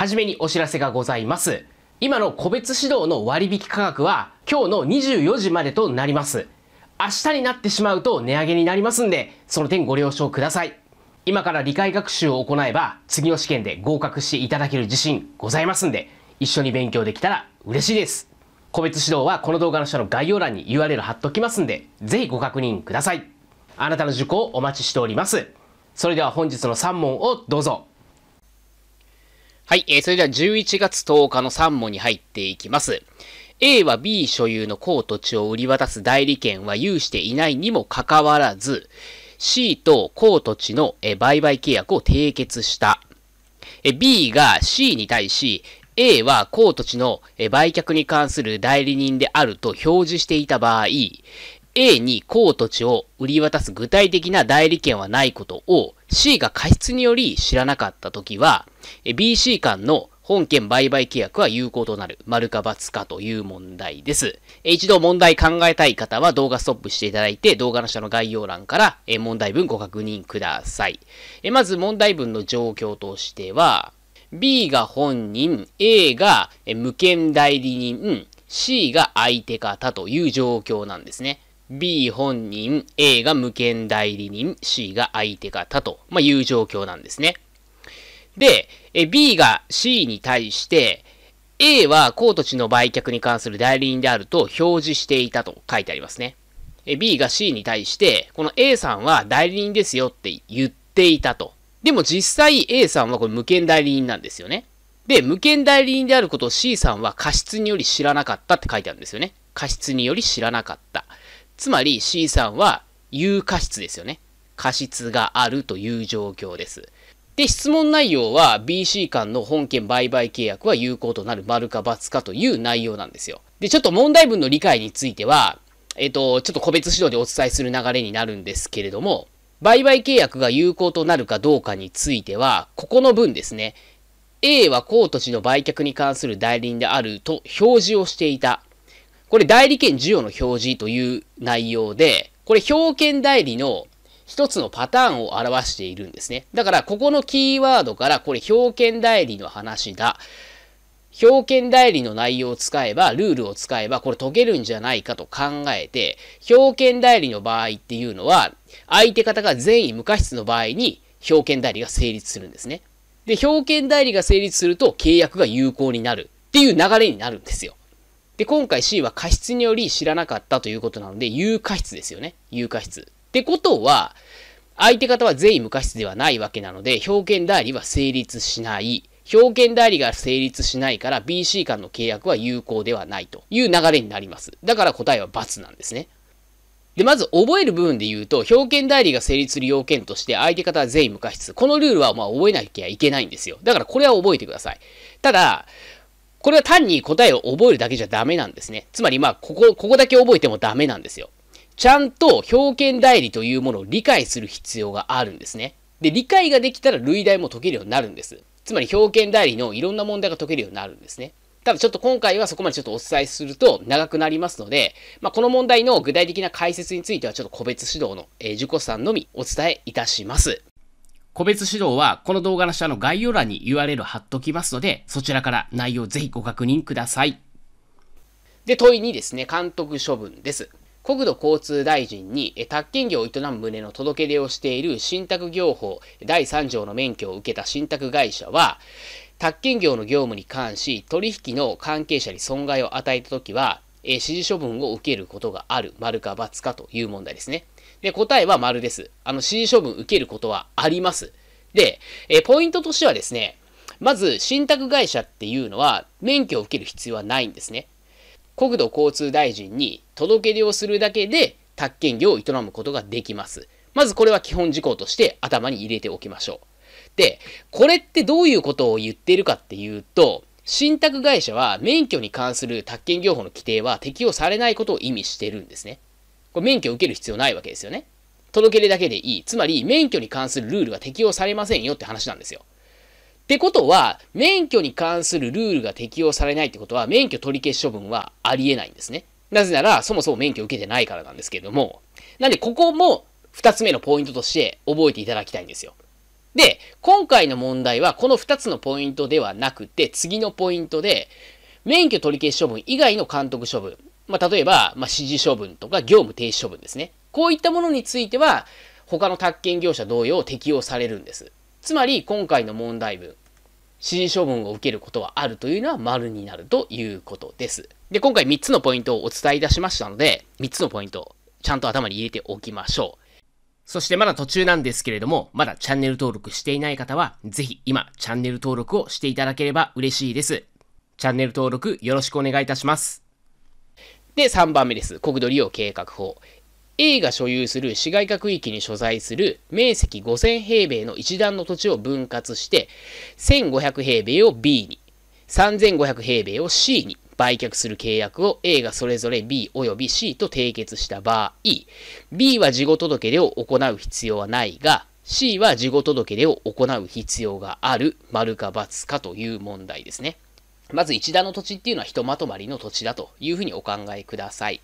はじめにお知らせがございます。今の個別指導の割引価格は今日の24時までとなります。明日になってしまうと値上げになりますんで、その点ご了承ください。今から理解学習を行えば、次の試験で合格していただける自信ございますんで、一緒に勉強できたら嬉しいです。個別指導はこの動画の下の概要欄に URL 貼っときますんで、ぜひご確認ください。あなたの受講をお待ちしております。それでは本日の3問をどうぞ。はい、えー、それでは11月10日の3問に入っていきます。A は B 所有の公土地を売り渡す代理権は有していないにもかかわらず、C と公土地の売買契約を締結した。B が C に対し、A は公土地の売却に関する代理人であると表示していた場合、A に高土地を売り渡す具体的な代理権はないことを C が過失により知らなかったときは、BC 間の本件売買契約は有効となる。丸か×かという問題です。一度問題考えたい方は動画ストップしていただいて、動画の下の概要欄から問題文ご確認ください。まず問題文の状況としては、B が本人、A が無権代理人、C が相手方という状況なんですね。B 本人、A が無権代理人、C が相手方と、まあ、いう状況なんですね。で、B が C に対して、A はコート地の売却に関する代理人であると表示していたと書いてありますね。B が C に対して、この A さんは代理人ですよって言っていたと。でも実際 A さんはこれ無権代理人なんですよね。で、無権代理人であることを C さんは過失により知らなかったって書いてあるんですよね。過失により知らなかった。つまり C さんは有過失ですよね。過失があるという状況です。で、質問内容は BC 間の本件売買契約は有効となる丸か×かという内容なんですよ。で、ちょっと問題文の理解については、えっと、ちょっと個別指導でお伝えする流れになるんですけれども、売買契約が有効となるかどうかについては、ここの文ですね。A は公土地の売却に関する代理人であると表示をしていた。これ代理権授与の表示という内容で、これ表券代理の一つのパターンを表しているんですね。だから、ここのキーワードから、これ表券代理の話だ。表券代理の内容を使えば、ルールを使えば、これ解けるんじゃないかと考えて、表券代理の場合っていうのは、相手方が善意無過失の場合に、表券代理が成立するんですね。で、表券代理が成立すると、契約が有効になるっていう流れになるんですよ。で、今回 C は過失により知らなかったということなので、有過失ですよね。有過失。ってことは、相手方は全員無過失ではないわけなので、表現代理は成立しない。表現代理が成立しないから BC 間の契約は有効ではないという流れになります。だから答えは×なんですね。で、まず覚える部分で言うと、表現代理が成立する要件として相手方は全員無過失。このルールはまあ覚えなきゃいけないんですよ。だからこれは覚えてください。ただ、これは単に答えを覚えるだけじゃダメなんですね。つまりまあ、ここ、ここだけ覚えてもダメなんですよ。ちゃんと表現代理というものを理解する必要があるんですね。で、理解ができたら類題も解けるようになるんです。つまり表現代理のいろんな問題が解けるようになるんですね。ただちょっと今回はそこまでちょっとお伝えすると長くなりますので、まあ、この問題の具体的な解説についてはちょっと個別指導の、えー、塾さんのみお伝えいたします。個別指導はこの動画の下の概要欄に URL 貼っときますので、そちらから内容ぜひご確認ください。で、問い2ですね、監督処分です。国土交通大臣に宅建業を営む旨の届け出をしている信託業法第3条の免許を受けた信託会社は、宅建業の業務に関し取引の関係者に損害を与えたときは、え指示処分を受けることがある、丸か×かという問題ですね。で、答えは丸です。あの、新処分受けることはあります。で、えポイントとしてはですね、まず、信託会社っていうのは、免許を受ける必要はないんですね。国土交通大臣に届け出をするだけで、宅建業を営むことができます。まずこれは基本事項として頭に入れておきましょう。で、これってどういうことを言っているかっていうと、信託会社は免許に関する宅建業法の規定は適用されないことを意味してるんですね。これ免許を受ける必要ないわけですよね。届け出だけでいい。つまり、免許に関するルールは適用されませんよって話なんですよ。ってことは、免許に関するルールが適用されないってことは、免許取り消し処分はありえないんですね。なぜなら、そもそも免許を受けてないからなんですけれども。なんで、ここも2つ目のポイントとして覚えていただきたいんですよ。で、今回の問題はこの2つのポイントではなくて、次のポイントで、免許取り消し処分以外の監督処分。まあ、例えば、まあ、指示処分とか業務停止処分ですね。こういったものについては、他の宅建業者同様適用されるんです。つまり、今回の問題文、指示処分を受けることはあるというのは丸になるということです。で、今回3つのポイントをお伝えいたしましたので、3つのポイント、ちゃんと頭に入れておきましょう。そしてまだ途中なんですけれども、まだチャンネル登録していない方は、ぜひ今、チャンネル登録をしていただければ嬉しいです。チャンネル登録よろしくお願いいたします。で、3番目です。国土利用計画法。A が所有する市街化区域に所在する面積5000平米の一段の土地を分割して、1500平米を B に、3500平米を C に売却する契約を A がそれぞれ B 及び C と締結した場合、B は事後届出を行う必要はないが、C は事後届出を行う必要がある、丸か×かという問題ですね。まず一打の土地っていうのはひとまとまりの土地だというふうにお考えください。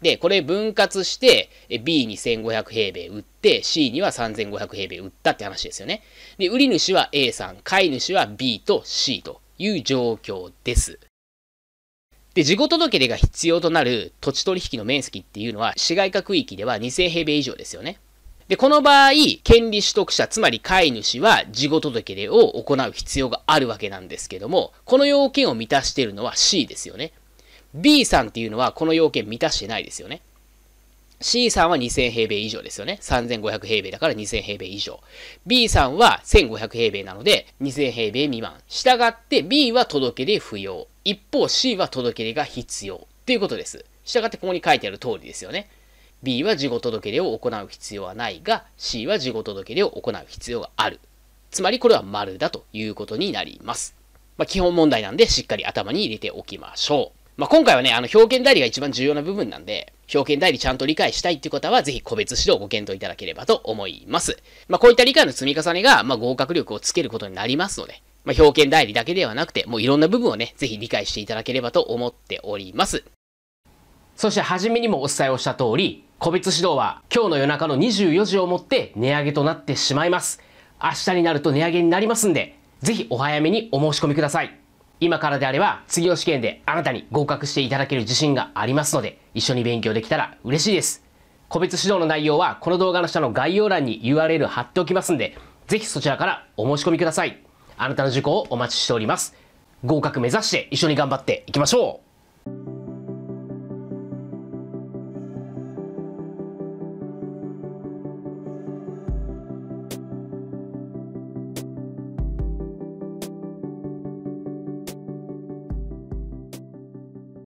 で、これ分割して B に1500平米売って C には3500平米売ったって話ですよね。で、売り主は A さん、買い主は B と C という状況です。で、事後届出が必要となる土地取引の面積っていうのは市街化区域では2000平米以上ですよね。で、この場合、権利取得者、つまり飼い主は事後届出を行う必要があるわけなんですけども、この要件を満たしているのは C ですよね。B さんっていうのはこの要件満たしてないですよね。C さんは2000平米以上ですよね。3500平米だから2000平米以上。B さんは1500平米なので2000平米未満。従って B は届け出不要。一方 C は届け出が必要。ということです。従ってここに書いてある通りですよね。B は事後届出を行う必要はないが、C は事後届出を行う必要がある。つまりこれは丸だということになります。まあ、基本問題なんでしっかり頭に入れておきましょう。まあ、今回はね、あの、表現代理が一番重要な部分なんで、表現代理ちゃんと理解したいって方は、ぜひ個別指導をご検討いただければと思います。まあ、こういった理解の積み重ねが、まあ、合格力をつけることになりますので、まあ、表現代理だけではなくて、もういろんな部分をね、ぜひ理解していただければと思っております。そして、初めにもお伝えをした通り、個別指導は今日の夜中の24時をもって値上げとなってしまいます。明日になると値上げになりますんで、ぜひお早めにお申し込みください。今からであれば次の試験であなたに合格していただける自信がありますので、一緒に勉強できたら嬉しいです。個別指導の内容はこの動画の下の概要欄に URL 貼っておきますんで、ぜひそちらからお申し込みください。あなたの受講をお待ちしております。合格目指して一緒に頑張っていきましょう